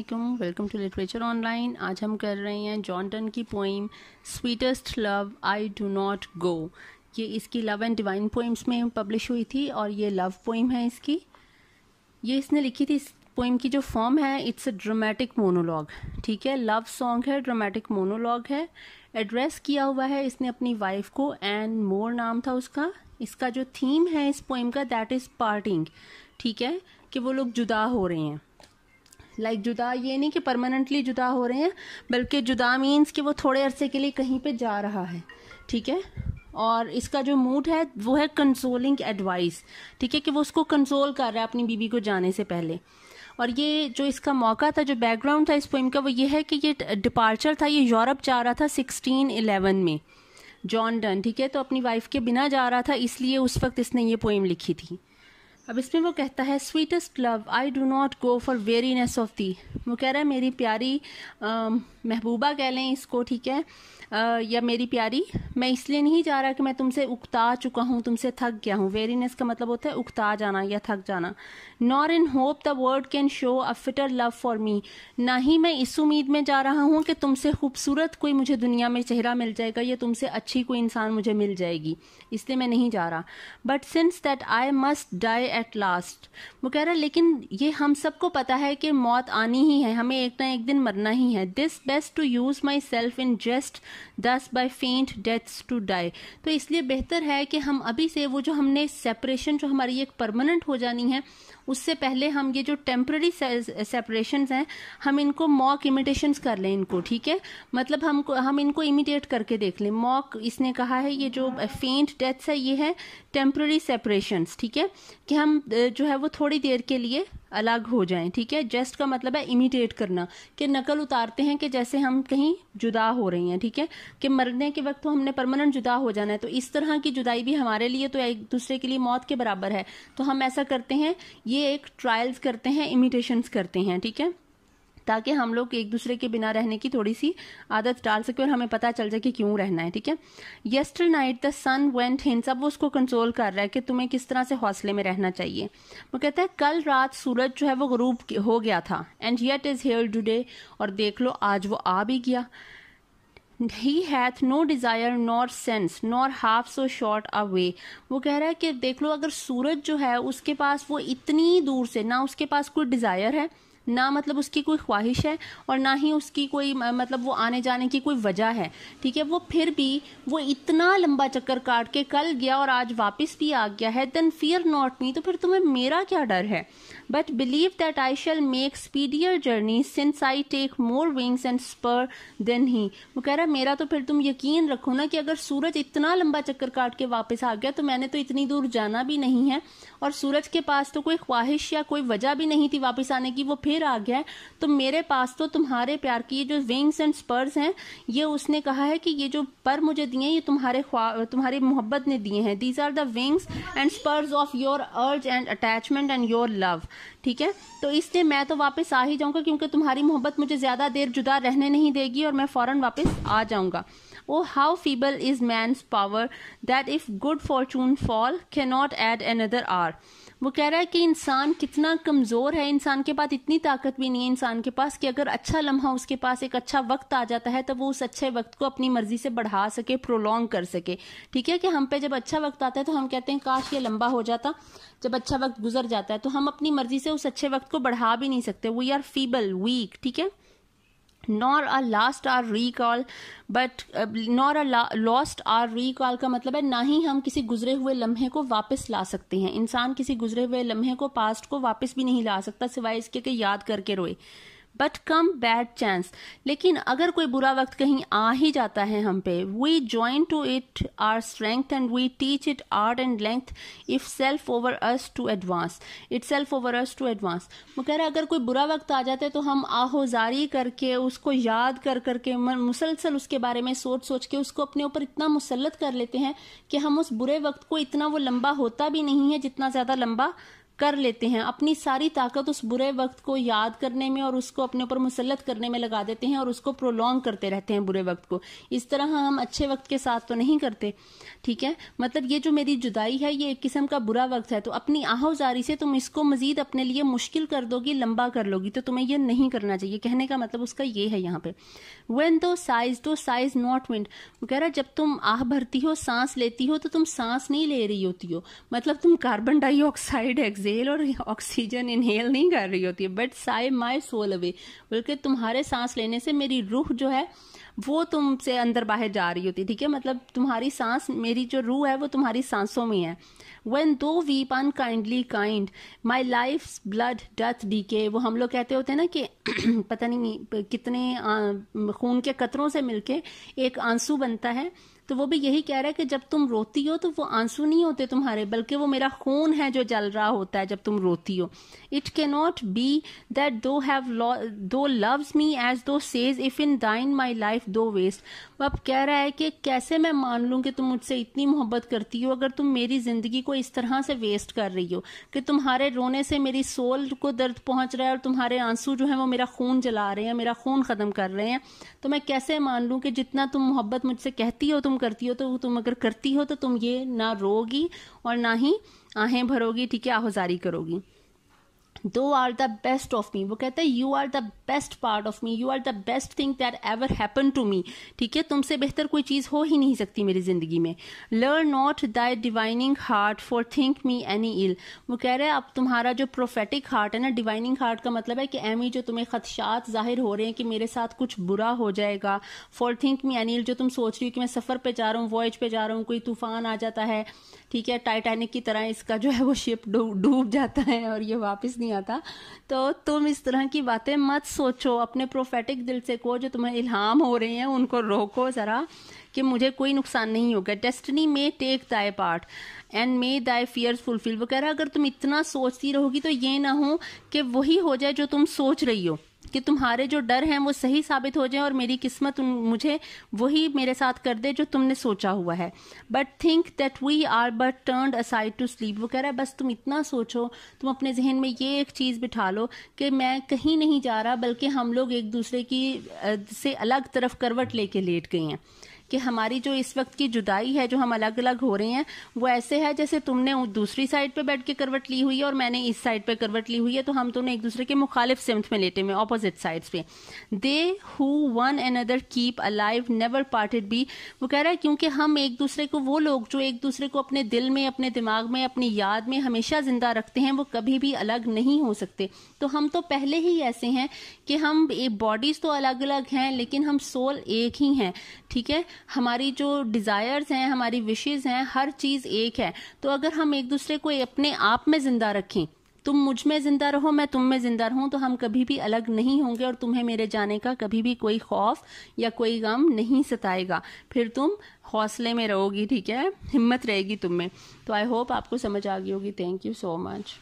अस्सलाम welcome to literature online आज हम कर रहे हैं टन की poem sweetest love I do not go ये इसकी लव एंड डिवाइन पोइम्स में पब्लिश हुई थी और ये लव पोइम है इसकी ये इसने लिखी थी इस पोइम की जो फॉर्म है इट्स अ ड्रामेटिक मोनोलॉग ठीक है लव सॉन्ग है ड्रामेटिक मोनोलॉग है एड्रेस किया हुआ है इसने अपनी वाइफ को एंड मोर नाम था उसका इसका जो थीम है इस पोइम का दैट इज़ पार्टिंग ठीक है कि वो लोग जुदा हो रहे हैं लाइक like जुदा ये नहीं कि परमानेंटली जुदा हो रहे हैं बल्कि जुदा मीन्स कि वो थोड़े अरसे के लिए कहीं पे जा रहा है ठीक है और इसका जो मूड है वो है कंसोलिंग एडवाइस ठीक है कि वो उसको कंसोल कर रहा है अपनी बीबी को जाने से पहले और ये जो इसका मौका था जो बैकग्राउंड था इस पोइम का वो ये है कि ये डिपार्चर था ये यूरोप जा रहा था सिक्सटीन एलेवन में जॉन डन ठीक है तो अपनी वाइफ के बिना जा रहा था इसलिए उस वक्त इसने ये पोइम लिखी थी अब इसमें वो कहता है sweetest love I do not go for weariness of thee वो कह रहा है मेरी प्यारी महबूबा कह लें इसको ठीक है या मेरी प्यारी मैं इसलिए नहीं जा रहा कि मैं तुमसे उकता चुका हूँ तुमसे थक गया हूँ वेरीनेस का मतलब होता है उकता जाना या थक जाना nor in hope the world can show a fitter love for me ना ही मैं इस उम्मीद में जा रहा हूँ कि तुमसे खूबसूरत कोई मुझे दुनिया में चेहरा मिल जाएगा या तुमसे अच्छी कोई इंसान मुझे मिल जाएगी इसलिए मैं नहीं जा रहा but since that I must die at last वो कह रहा लेकिन ये हम सबको पता है कि मौत आनी ही है हमें एक ना एक दिन मरना ही है this best to use myself in jest thus by feigned deaths to die तो इसलिए बेहतर है कि हम अभी से वो जो हमने सेपरेशन जो हमारी एक परमानेंट हो जानी है उससे पहले हम ये जो टेम्प्रेरी सेपरेशन हैं हम इनको मॉक इमिटेशंस कर लें इनको ठीक है मतलब हम हम इनको इमिटेट करके देख लें मॉक इसने कहा है ये जो फेंट डेथ्स है ये है टेम्प्रेरी सेपरेशंस ठीक है कि हम जो है वो थोड़ी देर के लिए अलग हो जाए ठीक है जस्ट का मतलब है इमिटेट करना कि नकल उतारते हैं कि जैसे हम कहीं जुदा हो रही हैं ठीक है कि मरने के वक्त तो हमने परमानेंट जुदा हो जाना है तो इस तरह की जुदाई भी हमारे लिए तो एक दूसरे के लिए मौत के बराबर है तो हम ऐसा करते हैं ये एक ट्रायल्स करते हैं इमिटेशंस करते हैं ठीक है ताकि हम लोग एक दूसरे के बिना रहने की थोड़ी सी आदत डाल सके और हमें पता चल जाए कि क्यों रहना है ठीक है yesternight the sun went hence अब वो उसको कंट्रोल कर रहा है कि तुम्हें किस तरह से हौसले में रहना चाहिए वो कहता है कल रात सूरज जो है वो गरूब हो गया था and yet is here today और देख लो आज वो आ भी गया ही hath no desire nor sense nor half so short a way वो कह रहा है कि देख लो अगर सूरज जो है उसके पास वो इतनी दूर से ना उसके पास कोई डिज़ायर है ना मतलब उसकी कोई ख्वाहिश है और ना ही उसकी कोई मतलब वो आने जाने की कोई वजह है ठीक है वो फिर भी वो इतना लंबा चक्कर काट के कल गया और आज वापस भी आ गया है देन फियर नॉट मी तो फिर तुम्हें मेरा क्या डर है but believe that I shall make speedier journey since I take more wings and spur than he वो कह रहा है मेरा तो फिर तुम यकीन रखो ना कि अगर सूरज इतना लंबा चक्कर काट के वापस आ गया तो मैंने तो इतनी दूर जाना भी नहीं है और सूरज के पास तो कोई ख्वाहिश या कोई वजह भी नहीं थी वापस आने की वो फिर आ गया है तो मेरे पास तो तुम्हारे प्यार की ये जो विंग्स एंड स्पर्स हैं ये उसने कहा है कि ये जो पर मुझे दिए हैं ये तुम्हारे तुम्हारी मोहब्बत ने दिए हैं these are the wings and spurs of your urge and attachment and your love ठीक है तो इसलिए मैं तो वापस आ ही जाऊंगा क्योंकि तुम्हारी मोहब्बत मुझे ज्यादा देर जुदा रहने नहीं देगी और मैं फौरन वापस आ जाऊंगा oh how feeble is man's power that if good fortune fall not add another hour वो कह रहा है कि इंसान कितना कमज़ोर है इंसान के पास इतनी ताकत भी नहीं है इंसान के पास कि अगर अच्छा लम्हा उसके पास एक अच्छा वक्त आ जाता है तो वो उस अच्छे वक्त को अपनी मर्जी से बढ़ा सके प्रोलोंग कर सके ठीक है कि हम पे जब अच्छा वक्त आता है तो हम कहते हैं काश ये लंबा हो जाता जब अच्छा वक्त गुजर जाता है तो हम अपनी मर्जी से उस अच्छे वक्त को बढ़ा भी नहीं सकते वी आर फीबल वीक ठीक है nor our last hour recall but nor our lost hour recall का मतलब है ना ही हम किसी गुजरे हुए लम्हे को वापस ला सकते हैं इंसान किसी गुजरे हुए लम्हे को पास्ट को वापस भी नहीं ला सकता सिवाय इसके कि याद करके रोए बट कम बैड चांस लेकिन अगर कोई बुरा वक्त कहीं आ ही जाता है हम पे we join to it our strength and we teach it art and length itself over us to advance itself over us to advance वो कह रहे अगर कोई बुरा वक्त आ जाता है तो हम आहोजारी करके उसको याद कर करके मुसलसल उसके बारे में सोच सोच के उसको अपने ऊपर इतना मुसलत कर लेते हैं कि हम उस बुरे वक्त को इतना वो लंबा होता भी नहीं है जितना ज़्यादा लंबा कर लेते हैं अपनी सारी ताकत उस बुरे वक्त को याद करने में और उसको अपने ऊपर मुसलत करने में लगा देते हैं और उसको प्रोलोंग करते रहते हैं बुरे वक्त को इस तरह हम अच्छे वक्त के साथ तो नहीं करते ठीक है मतलब ये जो मेरी जुदाई है ये एक किस्म का बुरा वक्त है तो अपनी आहोजारी से तुम इसको मजीद अपने लिए मुश्किल कर दोगी लंबा कर लोगी तो तुम्हें यह नहीं करना चाहिए कहने का मतलब उसका ये है यहाँ पे वेन दो साइज दो साइज नॉट विंड वगैरह जब तुम आह भरती हो सांस लेती हो तो तुम सांस नहीं ले रही होती हो मतलब तुम कार्बन डाइऑक्साइड एक्से एक्सेल और ऑक्सीजन इनहेल नहीं कर रही होती है but sigh my soul away बल्कि तुम्हारे सांस लेने से मेरी रूह जो है वो तुमसे अंदर बाहर जा रही होती ठीक है मतलब तुम्हारी सांस मेरी जो रूह है वो तुम्हारी सांसों में है when thou weep unkindly kind my life blood doth decay वो हम लोग कहते होते हैं ना कि पता नहीं कितने खून के कतरों से मिलके एक आंसू बनता है तो वो भी यही कह रहा है कि जब तुम रोती हो तो वो आंसू नहीं होते तुम्हारे बल्कि वो मेरा खून है जो जल रहा होता है जब तुम रोती हो it cannot be that thou have thou loves me as thou says if in thine my life दो वेस्ट वो अब कह रहा है कि कैसे मैं मान लूँ कि तुम मुझसे इतनी मोहब्बत करती हो अगर तुम मेरी जिंदगी को इस तरह से वेस्ट कर रही हो कि तुम्हारे रोने से मेरी सोल को दर्द पहुंच रहा है और तुम्हारे आंसू जो है वो मेरा खून जला रहे हैं मेरा खून खत्म कर रहे हैं तो मैं कैसे मान लूँ कि जितना तुम मोहब्बत मुझसे कहती हो तुम करती हो तो तुम अगर करती हो तो तुम ये ना रोगी और ना ही आहें भरोगी ठीक है आहोजारी करोगी thou art the best of me वो कहता है you are the best part of me you are the best thing that ever happen to me ठीक है तुमसे बेहतर कोई चीज़ हो ही नहीं सकती मेरी ज़िंदगी में learn not thy divining heart forethink me any ill वो कह रहे हैं अब तुम्हारा जो प्रोफेटिक हार्ट है ना डिवाइनिंग हार्ट का मतलब है कि एमी जो तुम्हें खदशात जाहिर हो रहे हैं कि मेरे साथ कुछ बुरा हो जाएगा forethink me any ill जो तुम सोच रही हो कि मैं सफ़र पे जा रहा हूँ वॉयज पे जा रहा हूँ कोई तूफान आ जाता है ठीक है टाइटैनिक की तरह इसका जो है वो शिप डूब जाता है और ये वापस नहीं आता तो तुम इस तरह की बातें मत सोचो अपने प्रोफेटिक दिल से को जो तुम्हें इल्हाम हो रहे हैं उनको रोको ज़रा कि मुझे कोई नुकसान नहीं होगा डेस्टनी में टेक दाए पार्ट एंड मे दाए फियर्स फुलफिल वगैरह अगर तुम इतना सोचती रहोगी तो ये ना हो कि वही हो जाए जो तुम सोच रही हो कि तुम्हारे जो डर हैं वो सही साबित हो जाए और मेरी किस्मत मुझे वही मेरे साथ कर दे जो तुमने सोचा हुआ है but think that we are but turn aside to sleep वो कह रहा है बस तुम इतना सोचो तुम अपने जहन में ये एक चीज़ बिठा लो कि मैं कहीं नहीं जा रहा बल्कि हम लोग एक दूसरे की से अलग तरफ करवट लेके लेट गए हैं कि हमारी जो इस वक्त की जुदाई है जो हम अलग अलग हो रहे हैं वो ऐसे है जैसे तुमने दूसरी साइड पे बैठ के करवट ली हुई है और मैंने इस साइड पे करवट ली हुई है तो हम दोनों एक दूसरे के मुखालिफ सिमत में लेटे हुए अपोजिट साइड पे they who one another keep live never parted be वो कह रहा है क्योंकि हम एक दूसरे को वो लोग जो एक दूसरे को अपने दिल में अपने दिमाग में अपनी याद में हमेशा जिंदा रखते हैं वो कभी भी अलग नहीं हो सकते तो हम तो पहले ही ऐसे हैं कि हम बॉडीज तो अलग अलग हैं लेकिन हम सोल एक ही हैं ठीक है हमारी जो डिज़ायर्स हैं हमारी विशेज़ हैं हर चीज़ एक है तो अगर हम एक दूसरे को अपने आप में ज़िंदा रखें तुम मुझ में जिंदा रहो मैं तुम में जिंदा रहूं तो हम कभी भी अलग नहीं होंगे और तुम्हें मेरे जाने का कभी भी कोई खौफ या कोई गम नहीं सताएगा फिर तुम हौसले में रहोगी ठीक है हिम्मत रहेगी तुम में तो आई होप आपको समझ आ गई होगी थैंक यू सो मच